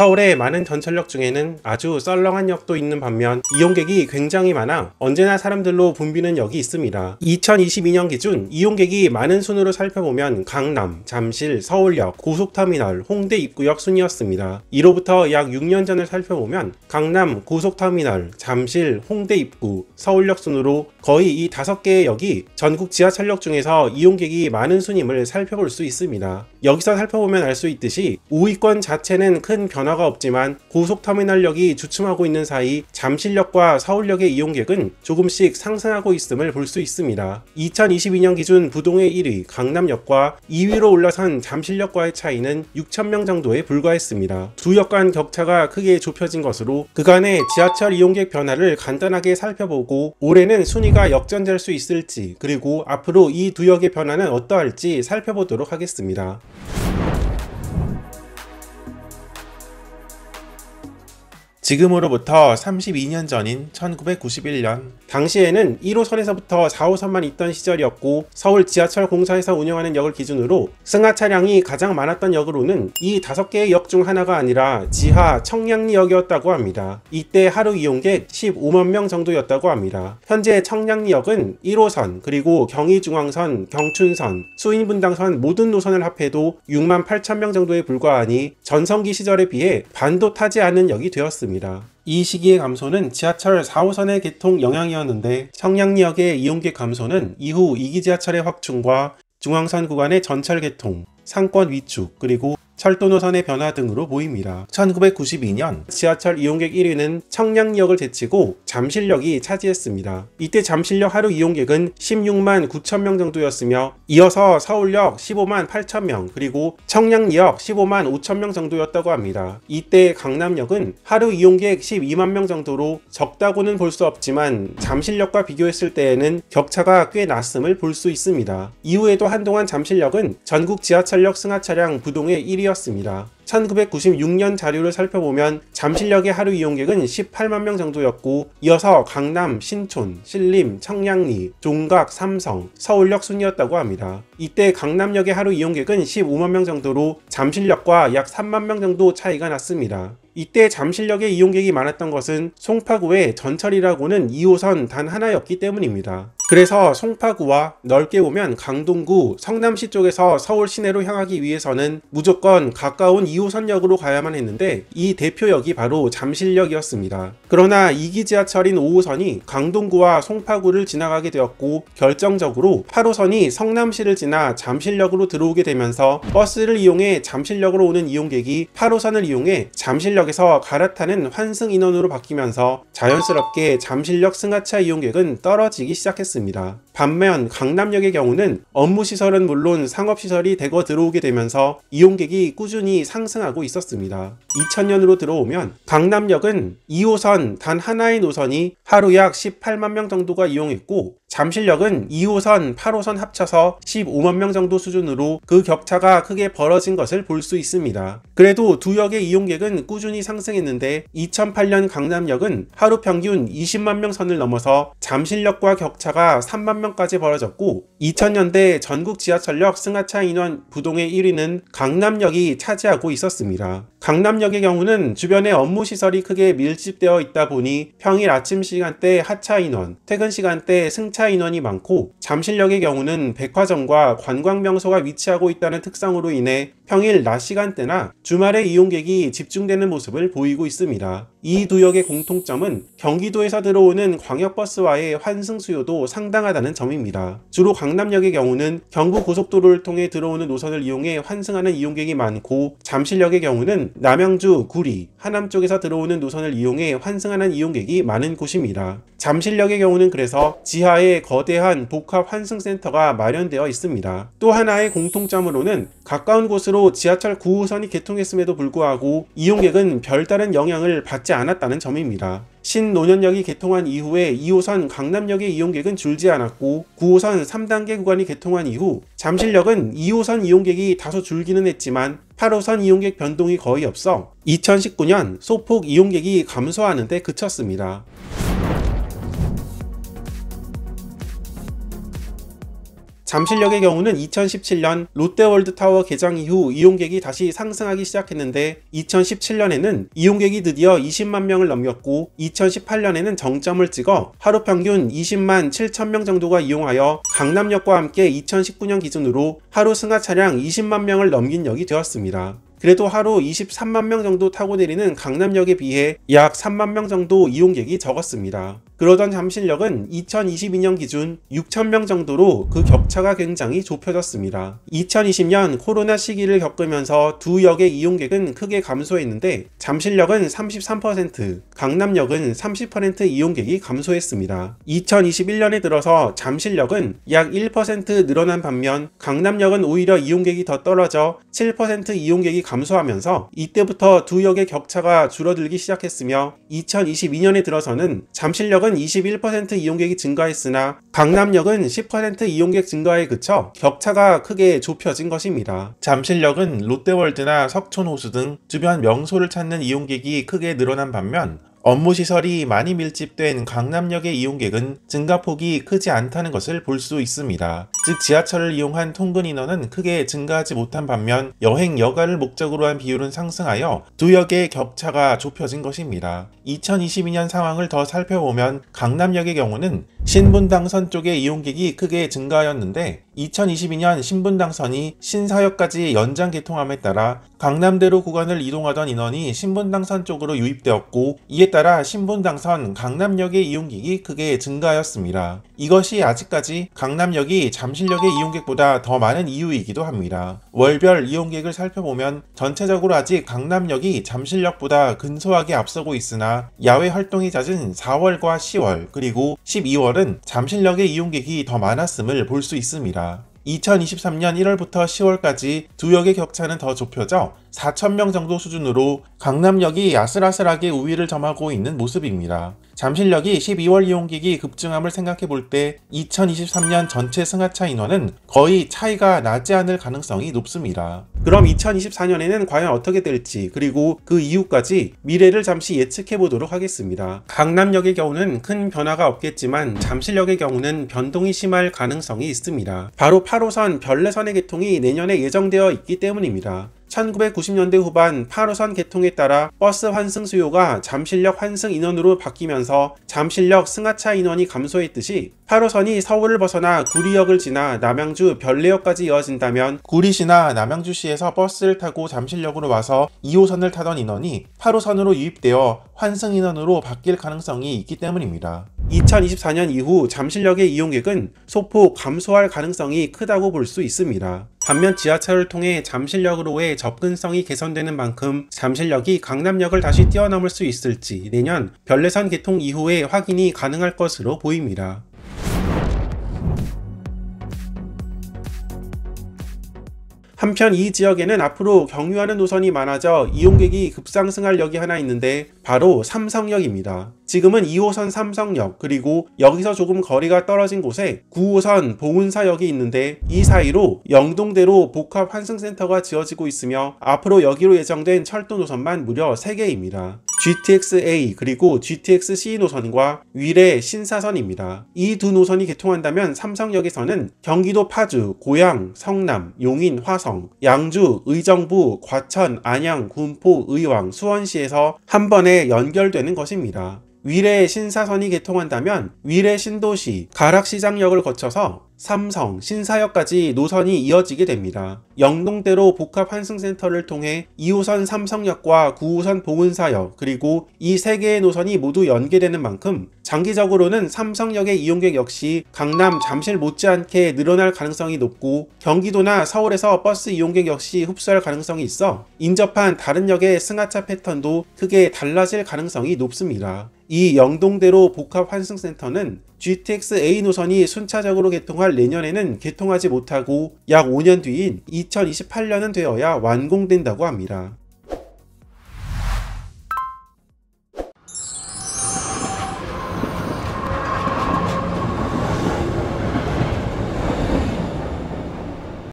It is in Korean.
서울의 많은 전철역 중에는 아주 썰렁한 역도 있는 반면 이용객이 굉장히 많아 언제나 사람들로 붐비는 역이 있습니다. 2022년 기준 이용객이 많은 순으로 살펴보면 강남, 잠실, 서울역, 고속터미널, 홍대 입구역 순이었습니다. 이로부터 약 6년 전을 살펴보면 강남, 고속터미널, 잠실, 홍대 입구, 서울역 순으로 거의 이 다섯 개의 역이 전국 지하철역 중에서 이용객이 많은 순임을 살펴볼 수 있습니다. 여기서 살펴보면 알 수 있듯이 우위권 자체는 큰 변화가 없지만 고속터미널역이 주춤하고 있는 사이 잠실역과 서울역의 이용객은 조금씩 상승하고 있음을 볼 수 있습니다. 2022년 기준 부동의 1위 강남역과 2위로 올라선 잠실역과의 차이는 6천명 정도에 불과했습니다. 두역간 격차가 크게 좁혀진 것으로 그간의 지하철 이용객 변화를 간단하게 살펴보고 올해는 순위가 역전될 수 있을지 그리고 앞으로 이 두 역의 변화는 어떠할지 살펴보도록 하겠습니다. 지금으로부터 32년 전인 1991년 당시에는 1호선에서부터 4호선만 있던 시절이었고 서울 지하철 공사에서 운영하는 역을 기준으로 승하 차량이 가장 많았던 역으로는 이 다섯 개의역 중 하나가 아니라 지하 청량리역이었다고 합니다. 이때 하루 이용객 15만 명 정도였다고 합니다. 현재 청량리역은 1호선 그리고 경의중앙선, 경춘선, 수인분당선 모든 노선을 합해도 6만 8천 명 정도에 불과하니 전성기 시절에 비해 반도 타지 않은 역이 되었습니다. 있습니다이 시기의 감소는 지하철 4호선의 개통 영향이었는데 청량리역의 이용객 감소는 이후 2기 지하철의 확충과 중앙선 구간의 전철 개통, 상권 위축, 그리고 철도 노선의 변화 등으로 보입니다. 1992년 지하철 이용객 1위는 청량역을 제치고 잠실역이 차지했습니다. 이때 잠실역 하루 이용객은 16만 9천 명 정도였으며 이어서 서울역 15만 8천 명 그리고 청량역 15만 5천 명 정도였다고 합니다. 이때 강남역은 하루 이용객 12만 명 정도로 적다고는 볼 수 없지만 잠실역과 비교했을 때에는 격차가 꽤 났음을 볼 수 있습니다. 이후에도 한동안 잠실역은 전국 지하철역 승하차량 부동의 1위 시기습니다 1996년 자료를 살펴보면 잠실역의 하루 이용객은 18만 명 정도였고 이어서 강남, 신촌, 신림, 청량리, 종각, 삼성, 서울역 순이었다고 합니다. 이때 강남역의 하루 이용객은 15만 명 정도로 잠실역과 약 3만 명 정도 차이가 났습니다. 이때 잠실역의 이용객이 많았던 것은 송파구의 전철이라고는 2호선 단 하나였기 때문입니다. 그래서 송파구와 넓게 보면 강동구, 성남시 쪽에서 서울 시내로 향하기 위해서는 무조건 가까운 2 2호선역으로 가야만 했는데 이 대표역이 바로 잠실역이었습니다. 그러나 2기 지하철인 5호선이 강동구와 송파구를 지나가게 되었고 결정적으로 8호선이 성남시를 지나 잠실역으로 들어오게 되면서 버스를 이용해 잠실역으로 오는 이용객이 8호선을 이용해 잠실역에서 갈아타는 환승 인원으로 바뀌면서 자연스럽게 잠실역 승하차 이용객은 떨어지기 시작했습니다. 반면 강남역의 경우는 업무시설은 물론 상업시설이 대거 들어오게 되면서 이용객이 꾸준히 상승 상승하고 있었습니다. 2000년으로 들어오면 강남역은 2호선 단 하나의 노선이 하루 약 18만 명 정도가 이용했고 잠실역은 2호선, 8호선 합쳐서 15만 명 정도 수준으로 그 격차가 크게 벌어진 것을 볼 수 있습니다. 그래도 두 역의 이용객은 꾸준히 상승했는데 2008년 강남역은 하루 평균 20만 명 선을 넘어서 잠실역과 격차가 3만 명까지 벌어졌고 2000년대 전국 지하철역 승하차 인원 부동의 1위는 강남역이 차지하고 있었습니다. 강남역의 경우는 주변에 업무 시설이 크게 밀집되어 있다 보니 평일 아침 시간대 하차 인원, 퇴근 시간대 승차 주차 인원이 많고 잠실역의 경우는 백화점과 관광명소가 위치하고 있다는 특성으로 인해 평일 낮 시간대나 주말에 이용객이 집중되는 모습을 보이고 있습니다. 이 두 역의 공통점은 경기도에서 들어오는 광역버스와의 환승 수요도 상당하다는 점입니다. 주로 강남역의 경우는 경부 고속도로를 통해 들어오는 노선을 이용해 환승하는 이용객이 많고 잠실역의 경우는 남양주, 구리, 하남 쪽에서 들어오는 노선을 이용해 환승하는 이용객이 많은 곳입니다. 잠실역의 경우는 그래서 지하에 거대한 복합 환승센터가 마련되어 있습니다. 또 하나의 공통점으로는 가까운 곳으로 지하철 9호선이 개통했음에도 불구하고 이용객은 별다른 영향을 받지 않았다는 점입니다. 신노년역이 개통한 이후에 2호선 강남역의 이용객은 줄지 않았고 9호선 3단계 구간이 개통한 이후 잠실역은 2호선 이용객이 다소 줄기는 했지만 8호선 이용객 변동이 거의 없어 2019년 소폭 이용객이 감소하는데 그쳤습니다. 잠실역의 경우는 2017년 롯데월드타워 개장 이후 이용객이 다시 상승하기 시작했는데 2017년에는 이용객이 드디어 20만 명을 넘겼고 2018년에는 정점을 찍어 하루 평균 20만 7천 명 정도가 이용하여 강남역과 함께 2019년 기준으로 하루 승하 차량 20만 명을 넘긴 역이 되었습니다. 그래도 하루 23만 명 정도 타고 내리는 강남역에 비해 약 3만 명 정도 이용객이 적었습니다. 그러던 잠실역은 2022년 기준 6,000명 정도로 그 격차가 굉장히 좁혀졌습니다. 2020년 코로나 시기를 겪으면서 두 역의 이용객은 크게 감소했는데 잠실역은 33%, 강남역은 30% 이용객이 감소했습니다. 2021년에 들어서 잠실역은 약 1% 늘어난 반면 강남역은 오히려 이용객이 더 떨어져 7% 이용객이 감소하면서 이때부터 두 역의 격차가 줄어들기 시작했으며 2022년에 들어서는 잠실역은 강남역은 21% 이용객이 증가했으나 강남역은 10% 이용객 증가에 그쳐 격차가 크게 좁혀진 것입니다. 잠실역은 롯데월드나 석촌호수 등 주변 명소를 찾는 이용객이 크게 늘어난 반면 업무 시설이 많이 밀집된 강남역의 이용객은 증가폭이 크지 않다는 것을 볼 수 있습니다. 즉 지하철을 이용한 통근 인원은 크게 증가하지 못한 반면 여행 여가를 목적으로 한 비율은 상승하여 두 역의 격차가 좁혀진 것입니다. 2022년 상황을 더 살펴보면 강남역의 경우는 신분당선 쪽의 이용객이 크게 증가하였는데 2022년 신분당선이 신사역까지 연장 개통함에 따라 강남대로 구간을 이동하던 인원이 신분당선 쪽으로 유입되었고 이에 따라 신분당선 강남역의 이용객이 크게 증가하였습니다. 이것이 아직까지 강남역이 잠 잠실역의 이용객보다 더 많은 이유이기도 합니다. 월별 이용객을 살펴보면 전체적으로 아직 강남역이 잠실역보다 근소하게 앞서고 있으나 야외 활동이 잦은 4월과 10월 그리고 12월은 잠실역의 이용객이 더 많았음을 볼 수 있습니다. 2023년 1월부터 10월까지 두 역의 격차는 더 좁혀져 4,000명 정도 수준으로 강남역이 아슬아슬하게 우위를 점하고 있는 모습입니다. 잠실역이 12월 이용객이 급증함을 생각해 볼 때 2023년 전체 승하차 인원은 거의 차이가 나지 않을 가능성이 높습니다. 그럼 2024년에는 과연 어떻게 될지 그리고 그 이후까지 미래를 잠시 예측해 보도록 하겠습니다. 강남역의 경우는 큰 변화가 없겠지만 잠실역의 경우는 변동이 심할 가능성이 있습니다. 바로 8호선 별내선의 개통이 내년에 예정되어 있기 때문입니다. 1990년대 후반 8호선 개통에 따라 버스 환승 수요가 잠실역 환승 인원으로 바뀌면서 잠실역 승하차 인원이 감소했듯이 8호선이 서울을 벗어나 구리역을 지나 남양주 별내역까지 이어진다면 구리시나 남양주시에서 버스를 타고 잠실역으로 와서 2호선을 타던 인원이 8호선으로 유입되어 환승 인원으로 바뀔 가능성이 있기 때문입니다. 2024년 이후 잠실역의 이용객은 소폭 감소할 가능성이 크다고 볼 수 있습니다. 반면 지하철을 통해 잠실역으로의 접근성이 개선되는 만큼 잠실역이 강남역을 다시 뛰어넘을 수 있을지 내년 별내선 개통 이후에 확인이 가능할 것으로 보입니다. 한편 이 지역에는 앞으로 경유하는 노선이 많아져 이용객이 급상승할 역이 하나 있는데 바로 삼성역입니다. 지금은 2호선 삼성역 그리고 여기서 조금 거리가 떨어진 곳에 9호선 봉은사역이 있는데 이 사이로 영동대로 복합환승센터가 지어지고 있으며 앞으로 여기로 예정된 철도 노선만 무려 3개입니다. GTX-A 그리고 GTX-C 노선과 위례 신사선입니다. 이 두 노선이 개통한다면 삼성역에서는 경기도 파주, 고양, 성남, 용인, 화성, 양주, 의정부, 과천, 안양, 군포, 의왕, 수원시에서 한 번에 연결되는 것입니다. 위례의 신사선이 개통한다면 위례 신도시, 가락시장역을 거쳐서 삼성, 신사역까지 노선이 이어지게 됩니다. 영동대로 복합환승센터를 통해 2호선 삼성역과 9호선 봉은사역 그리고 이 세 개의 노선이 모두 연계되는 만큼 장기적으로는 삼성역의 이용객 역시 강남, 잠실 못지않게 늘어날 가능성이 높고 경기도나 서울에서 버스 이용객 역시 흡수할 가능성이 있어 인접한 다른 역의 승하차 패턴도 크게 달라질 가능성이 높습니다. 이 영동대로 복합환승센터는 GTX A 노선이 순차적으로 개통할 내년에는 개통하지 못하고 약 5년 뒤인 2028년은 되어야 완공된다고 합니다.